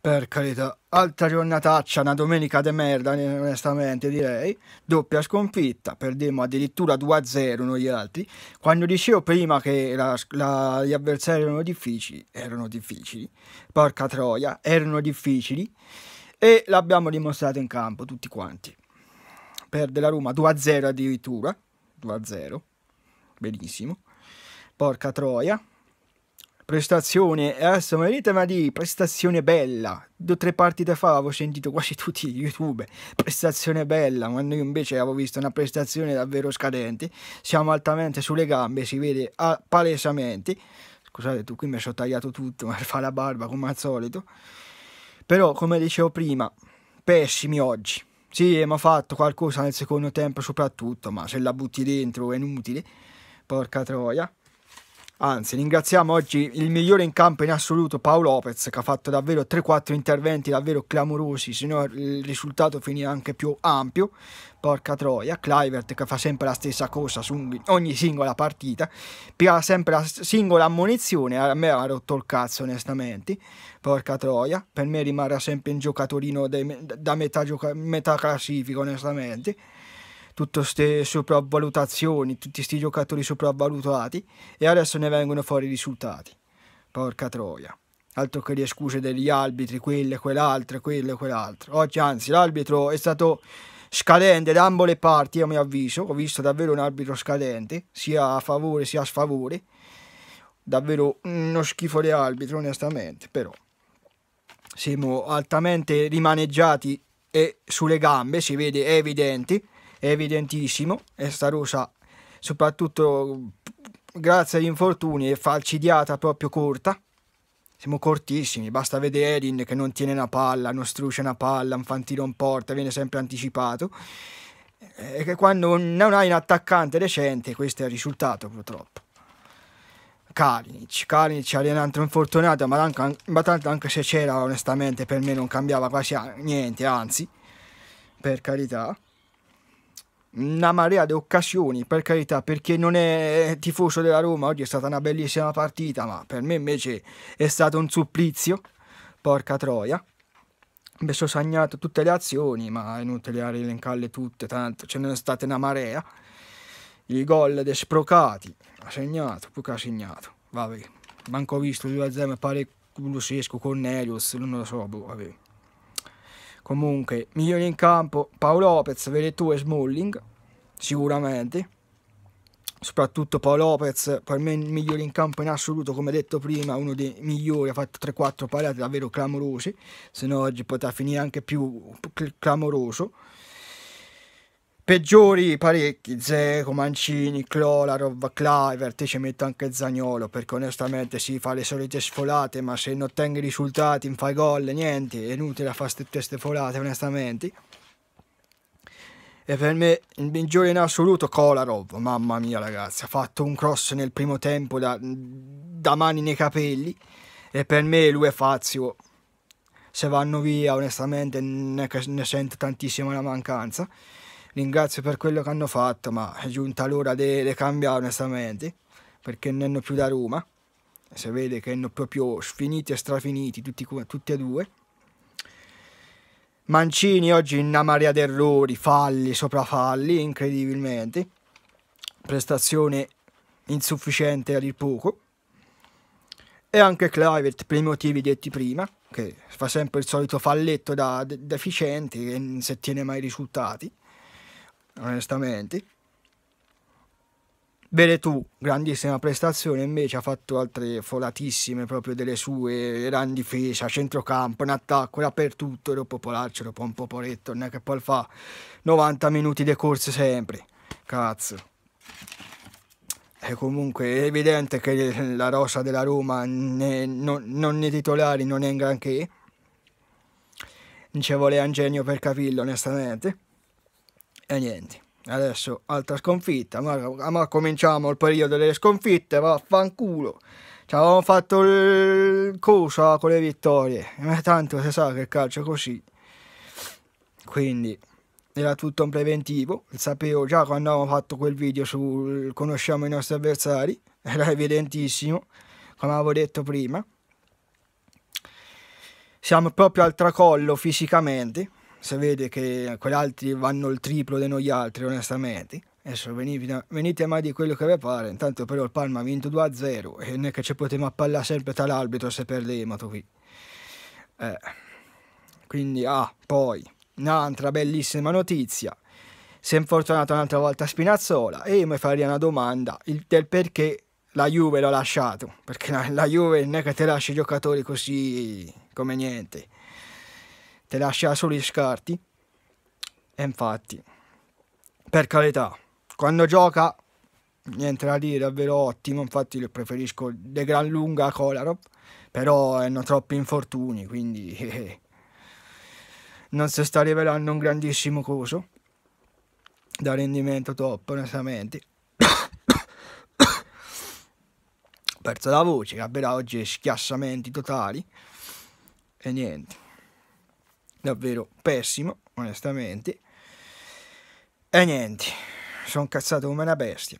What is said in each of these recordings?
Per carità, altra giornataccia, una domenica de merda, onestamente direi. Doppia sconfitta, perdemmo addirittura 2-0 noi altri. Quando dicevo prima che la, la, gli avversari erano difficili, erano difficili, porca troia, erano difficili. E l'abbiamo dimostrato in campo tutti quanti. Perde la Roma 2-0 addirittura, 2-0, benissimo. Porca troia, prestazione adesso mi eh, ma di prestazione bella. Due o tre partite fa avevo sentito quasi tutti gli YouTube, prestazione bella, ma noi invece avevo visto una prestazione davvero scadente. Siamo altamente sulle gambe, si vede ah, palesemente. Scusate, tu qui mi sono tagliato tutto, ma fa la barba come al solito. Però, come dicevo prima, pessimi oggi. Sì, mi ha fatto qualcosa nel secondo tempo soprattutto, ma se la butti dentro è inutile. Porca troia. Anzi, ringraziamo oggi il migliore in campo in assoluto, Paolo Lopez, che ha fatto davvero 3-4 interventi davvero clamorosi, se no il risultato finì anche più ampio. Porca troia, Clivert che fa sempre la stessa cosa su ogni singola partita, piglia sempre la singola ammonizione, a me ha rotto il cazzo onestamente. Porca troia, per me rimarrà sempre un giocatorino da metà, metà classifica onestamente tutte queste sopravvalutazioni, tutti questi giocatori sopravvalutati e adesso ne vengono fuori i risultati. Porca troia. Altro che le scuse degli arbitri, quelle, quell'altra, quelle, quell'altra. Oggi anzi l'arbitro è stato scadente da ambo le parti, a mio avviso. Ho visto davvero un arbitro scadente, sia a favore sia a sfavore. Davvero uno schifo di arbitro, onestamente, però siamo altamente rimaneggiati e sulle gambe, si vede, è evidente è evidentissimo e Starusa soprattutto grazie agli infortuni è falcidiata proprio corta siamo cortissimi, basta vedere Edin che non tiene una palla, non struscia una palla, un fantino in porta, viene sempre anticipato. E che quando non hai un attaccante decente, questo è il risultato purtroppo. Kalinic, Kalinic era un altro infortunato, ma, anche, ma tanto anche se c'era onestamente per me non cambiava quasi niente, anzi, per carità una marea di occasioni, per carità, perché non è tifoso della Roma, oggi è stata una bellissima partita, ma per me invece è stato un supplizio, porca troia. Mi sono segnato tutte le azioni, ma è inutile rilencarle tutte, tanto ce n'è stata una marea. Il gol de Sprocati, ha segnato, più che ha segnato, vabbè, manco visto, 2-0 mi pare Lusesco, Cornelius, non lo so, boh, vabbè. Comunque, migliori in campo Paolo Lopez, Veretù e Smalling, sicuramente. Soprattutto Paolo Lopez, per me il migliore in campo in assoluto, come detto prima, uno dei migliori, ha fatto 3-4 parate davvero clamorosi, se no oggi potrà finire anche più clamoroso peggiori parecchi, Zeco, Mancini, Clolarov, Kluivert, ci metto anche Zagnolo, perché onestamente si fa le solite sfolate, ma se non ottengo i risultati, non fai gol, niente, è inutile fare tutte queste folate, onestamente. E per me il migliore in assoluto Kolarov, mamma mia ragazzi, ha fatto un cross nel primo tempo da, da mani nei capelli e per me lui è Fazio, se vanno via onestamente ne, ne sento tantissima la mancanza ringrazio per quello che hanno fatto, ma è giunta l'ora di cambiare onestamente, perché non hanno più da Roma, si vede che hanno proprio sfiniti e strafiniti tutti, tutti e due. Mancini oggi in una marea d'errori, falli sopra falli, incredibilmente, prestazione insufficiente a dir poco, e anche Clivert per i motivi detti prima, che fa sempre il solito falletto da deficiente che non si ottiene mai risultati onestamente. Beretù, grandissima prestazione, invece ha fatto altre folatissime proprio delle sue, era in difesa, centrocampo, in attacco, dappertutto, era popolarci, era un popoletto, non è che poi fa 90 minuti di corse sempre, cazzo. E comunque è evidente che la rosa della Roma ne, non, non nei titolari non è in granché, non ci vuole un genio per capirlo onestamente. E niente. Adesso altra sconfitta, ma, ma cominciamo il periodo delle sconfitte, vaffanculo. Ci avevamo fatto il coso con le vittorie, ma tanto si sa che calcio è così. Quindi era tutto un preventivo, sapevo già quando avevamo fatto quel video sul conosciamo i nostri avversari, era evidentissimo, come avevo detto prima. Siamo proprio al tracollo fisicamente, se vede che quegli altri vanno il triplo di noi altri, onestamente. Adesso venite, venite a di quello che vi pare, intanto però il Palma ha vinto 2-0 e non è che ci potevamo appallare sempre dall'arbitro se perdiamo qui. Eh. Quindi, ah, poi, un'altra bellissima notizia. Si è infortunato un'altra volta Spinazzola e io mi farei una domanda il, del perché la Juve l'ha lasciato. Perché la, la Juve non è che te lasci i giocatori così come niente te lascia solo gli scarti. E infatti, per carità, quando gioca, niente da dire, davvero ottimo, infatti lo preferisco de gran lunga a Kolarov, però hanno troppi infortuni, quindi eh, non si sta rivelando un grandissimo coso da rendimento top, onestamente. Ho perso la voce, vabbè, oggi schiassamenti totali e niente davvero pessimo, onestamente. E niente, sono cazzato come una bestia.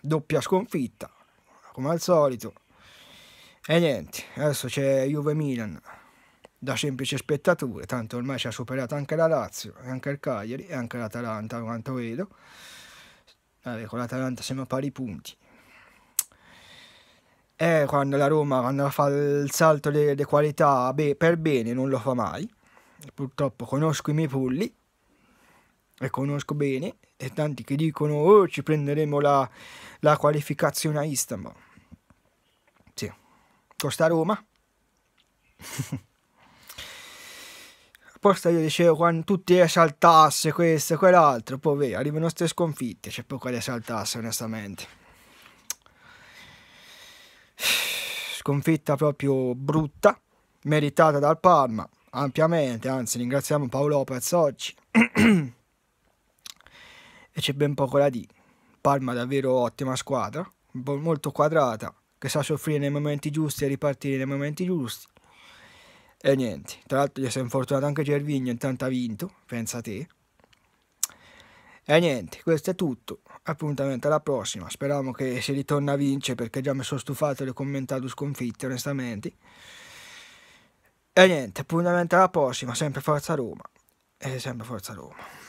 Doppia sconfitta, come al solito. E niente, adesso c'è Juve-Milan da semplice spettatore, tanto ormai ci ha superato anche la Lazio, anche il Cagliari e anche l'Atalanta, quanto vedo. Vabbè, con l'Atalanta siamo a pari punti. E quando la Roma, quando fa il salto di qualità beh, per bene, non lo fa mai purtroppo conosco i miei polli e conosco bene, e tanti che dicono oh, ci prenderemo la, la qualificazione a Istanbul. Sì, costa Roma. Apposta io dicevo quando tutti esaltasse questo e quell'altro, poi vedi, arrivano queste sconfitte, c'è poco da esaltasse onestamente. Sconfitta proprio brutta, meritata dal Parma, ampiamente, anzi ringraziamo Paolo Lopez oggi. e c'è ben poco da dire. Palma davvero ottima squadra, molto quadrata, che sa soffrire nei momenti giusti e ripartire nei momenti giusti. E niente, tra l'altro gli si è infortunato anche Gervigno, intanto ha vinto, pensa a te. E niente, questo è tutto. Appuntamento alla prossima. Speriamo che si ritorna a vincere perché già mi sono stufato e di commentato sconfitte, onestamente. E niente, appuntamento alla prossima, sempre Forza Roma. E sempre Forza Roma.